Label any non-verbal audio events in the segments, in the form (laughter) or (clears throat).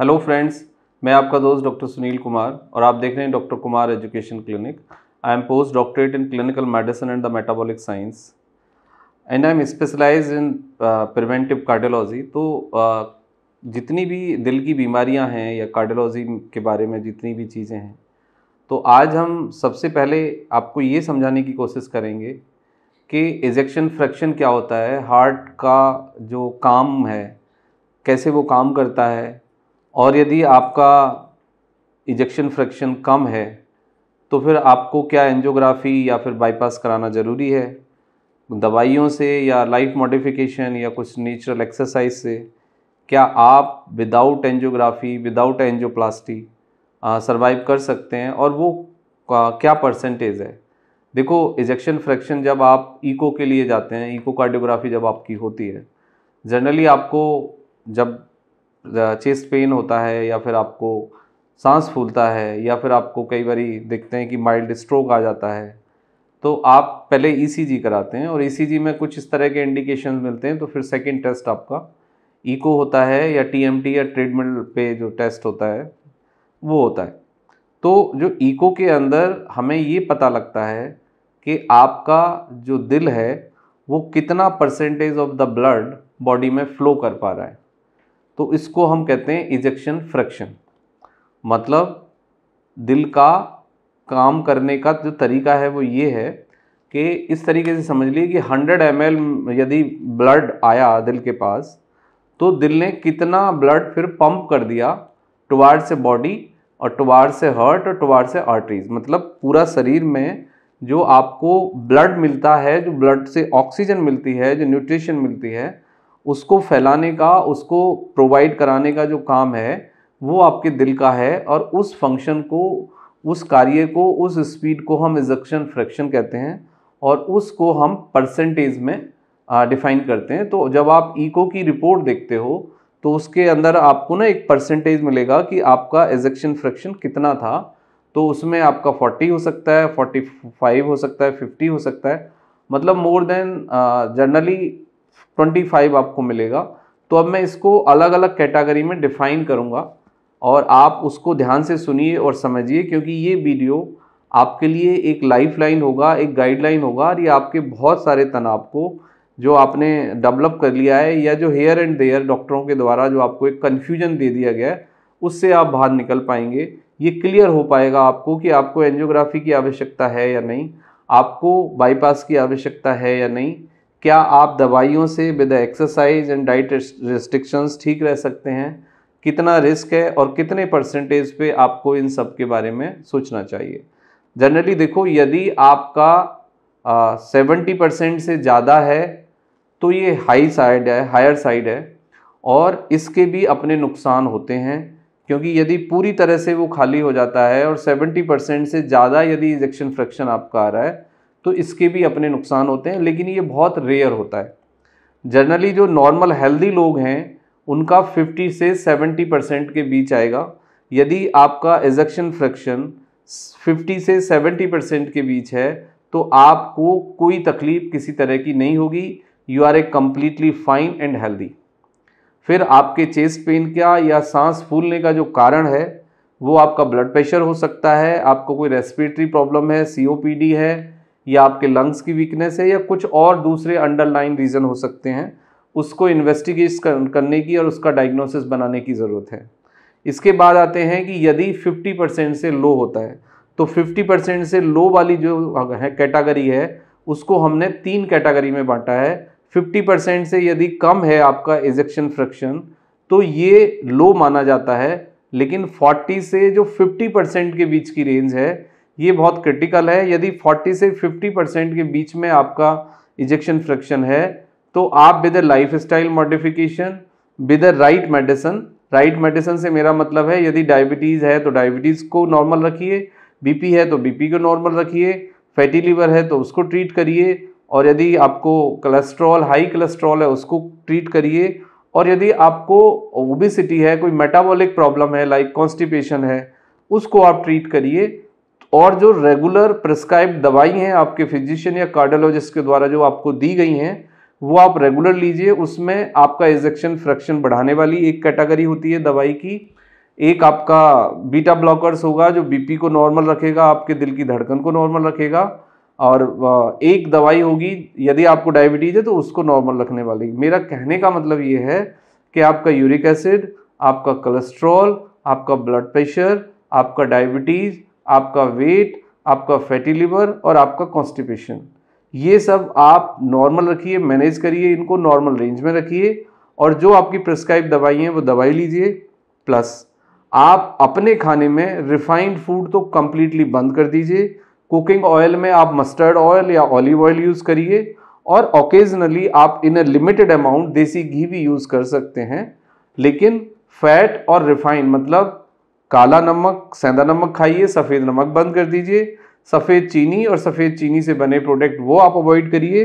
hello friends मैं आपका दोस्त डॉक्टर सुनील कुमार और आप देख रहे हैं doctor Kumar education clinic I am post doctorate in clinical medicine and the metabolic science and I am specialise in preventive cardiology तो uh, जितनी भी दिल की बीमारियां हैं या कार्डियोलॉजी के बारे में जितनी भी चीज़ें हैं तो आज हम सबसे पहले आपको ये समझाने की कोशिश करेंगे कि इजेक्शन फ्रैक्शन क्या होता है हार्ट का जो काम है कैसे वो काम करता है और यदि आपका इजेक्शन फ्रैक्शन कम है तो फिर आपको क्या एंजियोग्राफी या फिर बाईपास कराना ज़रूरी है दवाइयों से या लाइफ मॉडिफिकेशन या कुछ नेचुरल एक्सरसाइज से क्या आप without angiography without angioplasty survive कर सकते हैं और वो क्या परसेंटेज है देखो इजेक्शन फ्रैक्शन जब आप इको के लिए जाते हैं इको कार्डियोग्राफी जब आपकी होती है जनरली आपको जब चेस्ट पेन होता है या फिर आपको सांस फूलता है या फिर आपको कई बार देखते हैं कि माइल्ड स्ट्रोक आ जाता है तो आप पहले ईसीजी e कराते हैं और ईसीजी e में कुछ इस तरह के इंडिकेशन मिलते हैं तो फिर सेकेंड टेस्ट आपका इको होता है या टीएमटी या ट्रीटमेंट पे जो टेस्ट होता है वो होता है तो जो इको के अंदर हमें ये पता लगता है कि आपका जो दिल है वो कितना percentage of the blood body में फ्लो कर पा रहा है तो इसको हम कहते हैं इजेक्शन फ्रैक्शन मतलब दिल का काम करने का जो तरीका है वो ये है कि इस तरीके से समझ लिए कि 100 एम यदि ब्लड आया दिल के पास तो दिल ने कितना ब्लड फिर पंप कर दिया टुवार्ड से बॉडी और टुवार्ड से हर्ट और टुवार्ड से आर्टरीज मतलब पूरा शरीर में जो आपको ब्लड मिलता है जो ब्लड से ऑक्सीजन मिलती है जो न्यूट्रिशन मिलती है उसको फैलाने का उसको प्रोवाइड कराने का जो काम है वो आपके दिल का है और उस फंक्शन को उस कार्य को उस स्पीड को हम इजक्शन फ्रैक्शन कहते हैं और उसको हम परसेंटेज में डिफाइन करते हैं तो जब आप ईको की रिपोर्ट देखते हो तो उसके अंदर आपको ना एक परसेंटेज मिलेगा कि आपका एजेक्शन फ्रैक्शन कितना था तो उसमें आपका 40 हो सकता है 45 हो सकता है 50 हो सकता है मतलब more than generally twenty five आपको मिलेगा तो अब मैं इसको अलग अलग कैटेगरी में डिफाइन करूँगा और आप उसको ध्यान से सुनिए और समझिए क्योंकि ये वीडियो आपके लिए एक लाइफ लाइन होगा एक गाइडलाइन होगा और ये आपके बहुत सारे तनाव को जो आपने डेवलप कर लिया है या जो हेयर एंड देयर डॉक्टरों के द्वारा जो आपको एक कन्फ्यूजन दे दिया गया है उससे आप बाहर निकल पाएंगे ये क्लियर हो पाएगा आपको कि आपको एंजियोग्राफी की आवश्यकता है या नहीं आपको बाईपास की आवश्यकता है या नहीं क्या आप दवाइयों से with exercise and diet restrictions ठीक रह सकते हैं कितना रिस्क है और कितने परसेंटेज पे आपको इन सब के बारे में सोचना चाहिए जनरली देखो यदि आपका सेवेंटी परसेंट से ज़्यादा है तो ये हाई साइड है हायर साइड है और इसके भी अपने नुकसान होते हैं क्योंकि यदि पूरी तरह से वो खाली हो जाता है और सेवेंटी परसेंट से ज़्यादा यदि इजेक्शन फ्रैक्शन आपका आ रहा है तो इसके भी अपने नुकसान होते हैं लेकिन ये बहुत रेयर होता है जनरली जो नॉर्मल हेल्दी लोग हैं उनका 50 से 70 परसेंट के बीच आएगा यदि आपका एजक्शन फ्रैक्शन 50 से 70 परसेंट के बीच है तो आपको कोई तकलीफ़ किसी तरह की नहीं होगी you are a completely fine and healthy फिर आपके चेस्ट पेन का या सांस फूलने का जो कारण है वो आपका ब्लड प्रेशर हो सकता है आपको कोई रेस्पिरेटरी प्रॉब्लम है सी है या आपके लंग्स की वीकनेस है या कुछ और दूसरे अंडरलाइन रीज़न हो सकते हैं उसको इन्वेस्टिगेट करने की और उसका डायग्नोसिस बनाने की ज़रूरत है इसके बाद आते हैं कि यदि 50 परसेंट से लो होता है तो 50 परसेंट से लो वाली जो है कैटागरी है उसको हमने तीन कैटागरी में बांटा है 50 परसेंट से यदि कम है आपका इजेक्शन फ्रैक्शन तो ये लो माना जाता है लेकिन 40 से जो 50 परसेंट के बीच की रेंज है ये बहुत क्रिटिकल है यदि 40 से 50 परसेंट के बीच में आपका इजेक्शन फ्रिक्शन है तो आप with lifestyle modification with right medicine right medicine से मेरा मतलब है यदि डायबिटीज़ है तो डायबिटीज़ को नॉर्मल रखिए बीपी है तो बीपी को नॉर्मल रखिए फैटी लीवर है तो उसको ट्रीट करिए और यदि आपको कोलेस्ट्रॉल हाई कोलेस्ट्रॉल है उसको ट्रीट करिए और यदि आपको ओबिसिटी है कोई मेटाबॉलिक प्रॉब्लम है लाइक कॉन्स्टिपेशन है उसको आप ट्रीट करिए और जो रेगुलर प्रिस्क्राइब दवाई हैं आपके फिजिशियन या कार्डियोलॉजिस्ट के द्वारा जो आपको दी गई हैं वो आप रेगुलर लीजिए उसमें आपका इजेक्शन फ्रैक्शन बढ़ाने वाली एक कैटेगरी होती है दवाई की एक आपका बीटा ब्लॉकर्स होगा जो बीपी को नॉर्मल रखेगा आपके दिल की धड़कन को नॉर्मल रखेगा और एक दवाई होगी यदि आपको डायबिटीज है तो उसको नॉर्मल रखने वाली मेरा कहने का मतलब ये है कि आपका यूरिक एसिड आपका कोलेस्ट्रॉल आपका ब्लड प्रेशर आपका डायबिटीज़ आपका वेट आपका फैटी लिवर और आपका कॉन्स्टिपेशन ये सब आप नॉर्मल रखिए मैनेज करिए इनको नॉर्मल रेंज में रखिए और जो आपकी प्रिस्क्राइब दवाई हैं वो दवाई लीजिए प्लस आप अपने खाने में रिफाइंड फूड तो कम्प्लीटली बंद कर दीजिए कुकिंग ऑयल में आप मस्टर्ड ऑयल या ऑलिव ऑयल यूज़ करिए और ओकेजनली आप इन अ लिमिटेड अमाउंट देसी घी भी यूज़ कर सकते हैं लेकिन फैट और रिफाइंड मतलब काला नमक सेंधा नमक खाइए सफ़ेद नमक बंद कर दीजिए सफ़ेद चीनी और सफ़ेद चीनी से बने प्रोडक्ट वो आप अवॉइड करिए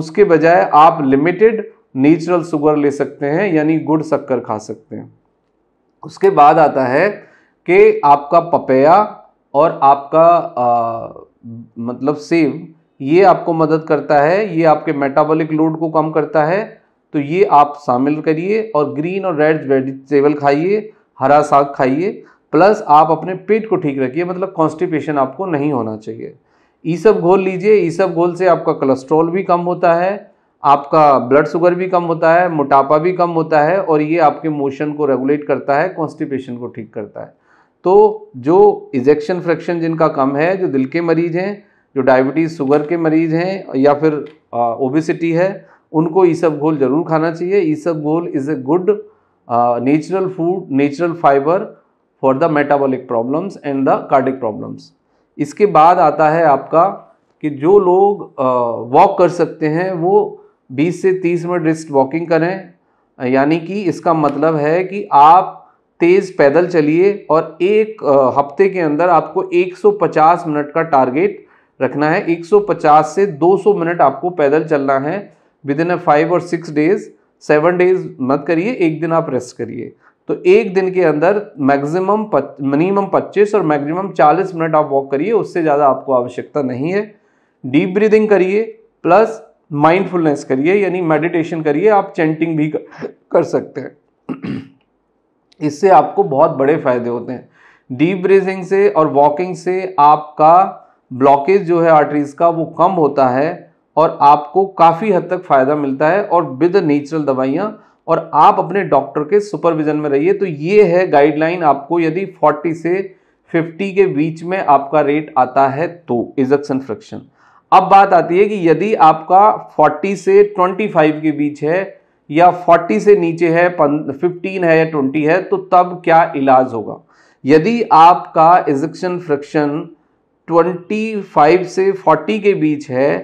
उसके बजाय आप लिमिटेड नेचुरल शुगर ले सकते हैं यानी गुड़ शक्कर खा सकते हैं उसके बाद आता है कि आपका पपया और आपका आ, मतलब सेब ये आपको मदद करता है ये आपके मेटाबॉलिक लोड को कम करता है तो ये आप शामिल करिए और ग्रीन और रेड वेजिटेबल खाइए हरा साग खाइए प्लस आप अपने पेट को ठीक रखिए मतलब कॉन्स्टिपेशन आपको नहीं होना चाहिए सब घोल लीजिए सब घोल से आपका कोलेस्ट्रॉल भी कम होता है आपका ब्लड शुगर भी कम होता है मोटापा भी कम होता है और ये आपके मोशन को रेगुलेट करता है कॉन्स्टिपेशन को ठीक करता है तो जो इजेक्शन फ्रैक्शन जिनका कम है जो दिल के मरीज़ हैं जो डायबिटीज़ शुगर के मरीज़ हैं या फिर ओबिसिटी है उनको ई सब घोल ज़रूर खाना चाहिए ई सब घोल is a good natural food natural fibre for the metabolic problems and the cardiac problems इसके बाद आता है आपका कि जो लोग वॉक कर सकते हैं वो 20 से 30 मिनट रिस्ट वॉकिंग करें यानी कि इसका मतलब है कि आप तेज़ पैदल चलिए और एक हफ्ते के अंदर आपको 150 मिनट का टारगेट रखना है 150 से 200 मिनट आपको पैदल चलना है विद इन ए फाइव और सिक्स डेज सेवन डेज मत करिए एक दिन आप रेस्ट करिए तो एक दिन के अंदर मैक्सिमम मिनिमम 25 और मैक्सिमम 40 मिनट आप वॉक करिए उससे ज़्यादा आपको आवश्यकता नहीं है डीप ब्रीदिंग करिए प्लस माइंडफुलनेस करिए यानी मेडिटेशन करिए आप चेंटिंग भी कर सकते हैं (clears throat) इससे आपको बहुत बड़े फायदे होते हैं डीप ब्रीदिंग से और वॉकिंग से आपका ब्लॉकेज जो है आर्टरीज का वो कम होता है और आपको काफ़ी हद तक फ़ायदा मिलता है और विद नेचुरल दवाइयाँ और आप अपने डॉक्टर के सुपरविजन में रहिए तो ये है गाइडलाइन आपको यदि 40 से 50 के बीच में आपका रेट आता है तो इजक्शन फ्रिक्शन अब बात आती है कि यदि आपका 40 से 25 के बीच है या 40 से नीचे है 15 है या 20 है तो तब क्या इलाज होगा यदि आपका इजक्शन फ्रिक्शन 25 से 40 के बीच है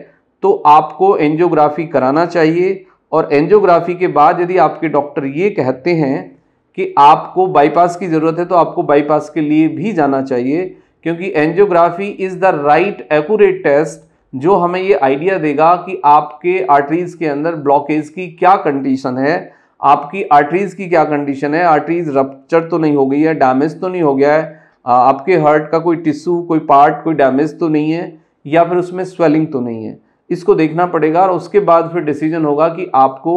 तो आपको एंजियोग्राफी कराना चाहिए और एंजियोग्राफी के बाद यदि आपके डॉक्टर ये कहते हैं कि आपको बाईपास की ज़रूरत है तो आपको बाईपास के लिए भी जाना चाहिए क्योंकि angiography is the right accurate test जो हमें ये आइडिया देगा कि आपके आर्टरीज के अंदर ब्लॉकेज की क्या कंडीशन है आपकी आर्टरीज की क्या कंडीशन है आर्टरीज रपच्चर तो नहीं हो गई है डैमेज तो नहीं हो गया है आपके हार्ट का कोई टिश्यू कोई पार्ट कोई डैमेज तो नहीं है या फिर उसमें स्वेलिंग तो नहीं है इसको देखना पड़ेगा और उसके बाद फिर डिसीजन होगा कि आपको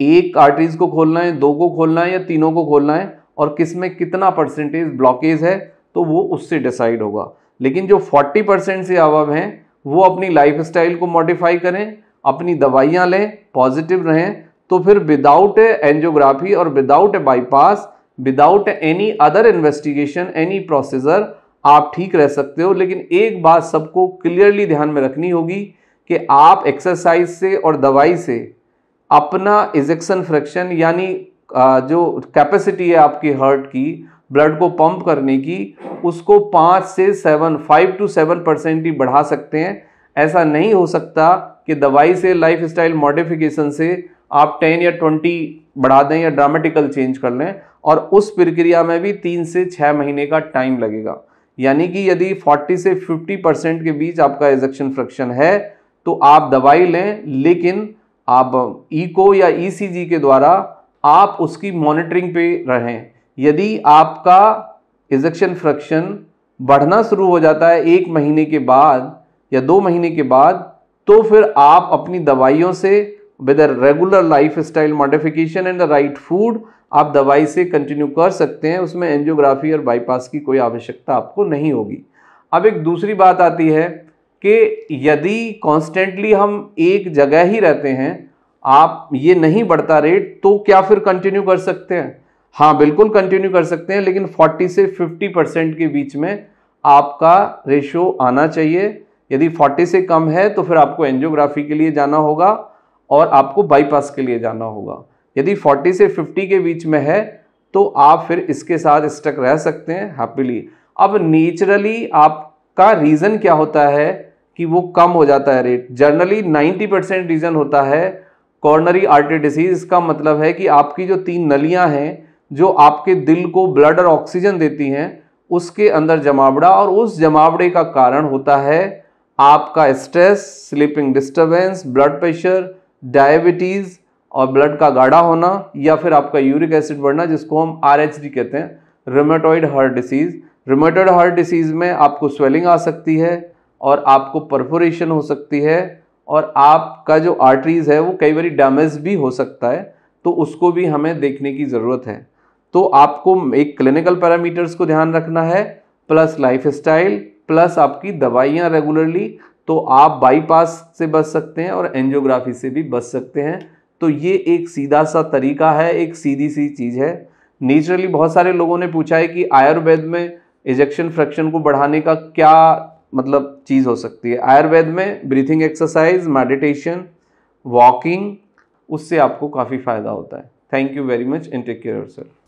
एक आर्टरीज को खोलना है दो को खोलना है या तीनों को खोलना है और किस में कितना परसेंटेज ब्लॉकेज है तो वो उससे डिसाइड होगा लेकिन जो 40 परसेंट से अब हैं वो अपनी स्टाइल को मॉडिफाई करें अपनी दवाइयाँ लें पॉजिटिव रहें तो फिर विदाउट ए एंजियोग्राफी और without a bypass without any other investigation any procedure आप ठीक रह सकते हो लेकिन एक बात सबको क्लियरली ध्यान में रखनी होगी कि आप एक्सरसाइज से और दवाई से अपना इजेक्शन फ्रैक्शन यानी जो कैपेसिटी है आपकी हार्ट की ब्लड को पंप करने की उसको पाँच से seven five to seven percent ही बढ़ा सकते हैं ऐसा नहीं हो सकता कि दवाई से लाइफ स्टाइल मॉडिफिकेशन से आप टेन या ट्वेंटी बढ़ा दें या ड्रामेटिकल चेंज कर लें और उस प्रक्रिया में भी तीन से छः महीने का टाइम लगेगा यानी कि यदि फोर्टी से फिफ्टी परसेंट के बीच आपका एजेक्शन फ्रैक्शन है तो आप दवाई लें लेकिन आप ईको e या ईसीजी e के द्वारा आप उसकी मॉनिटरिंग पे रहें यदि आपका इजेक्शन फ्रैक्शन बढ़ना शुरू हो जाता है एक महीने के बाद या दो महीने के बाद तो फिर आप अपनी दवाइयों से with regular lifestyle modification and the right food आप दवाई से कंटिन्यू कर सकते हैं उसमें एंजियोग्राफी और बाईपास की कोई आवश्यकता आपको नहीं होगी अब एक दूसरी बात आती है कि यदि कॉन्स्टेंटली हम एक जगह ही रहते हैं आप ये नहीं बढ़ता रेट तो क्या फिर कंटिन्यू कर सकते हैं हाँ बिल्कुल कंटिन्यू कर सकते हैं लेकिन 40 से 50 परसेंट के बीच में आपका रेशो आना चाहिए यदि 40 से कम है तो फिर आपको एंजियोग्राफी के लिए जाना होगा और आपको बाईपास के लिए जाना होगा यदि 40 से 50 के बीच में है तो आप फिर इसके साथ स्टक रह सकते हैं हैप्पीली अब नेचुरली आपका रीज़न क्या होता है कि वो कम हो जाता है रेट जनरली 90 परसेंट रीज़न होता है कॉर्नरी आर्टरी डिसीज इसका मतलब है कि आपकी जो तीन नलियां हैं जो आपके दिल को ब्लड और ऑक्सीजन देती हैं उसके अंदर जमावड़ा और उस जमावड़े का कारण होता है आपका stress sleeping disturbance blood pressure diabetes और ब्लड का गाढ़ा होना या फिर आपका यूरिक एसिड बढ़ना जिसको हम आर कहते हैं rheumatoid heart disease rheumatoid heart disease में आपको स्वेलिंग आ सकती है और आपको परफोरेशन हो सकती है और आपका जो आर्टरीज़ है वो कई बार डैमेज भी हो सकता है तो उसको भी हमें देखने की ज़रूरत है तो आपको एक क्लिनिकल पैरामीटर्स को ध्यान रखना है प्लस लाइफस्टाइल प्लस आपकी दवाइयाँ रेगुलरली तो आप बाईपास से बच सकते हैं और एंजियोग्राफी से भी बच सकते हैं तो ये एक सीधा सा तरीका है एक सीधी सी चीज़ है नेचुरली बहुत सारे लोगों ने पूछा है कि आयुर्वेद में इजेक्शन फ्रैक्शन को बढ़ाने का क्या मतलब चीज़ हो सकती है आयुर्वेद में ब्रीथिंग एक्सरसाइज मेडिटेशन वॉकिंग उससे आपको काफ़ी फ़ायदा होता है thank you very much and take care sir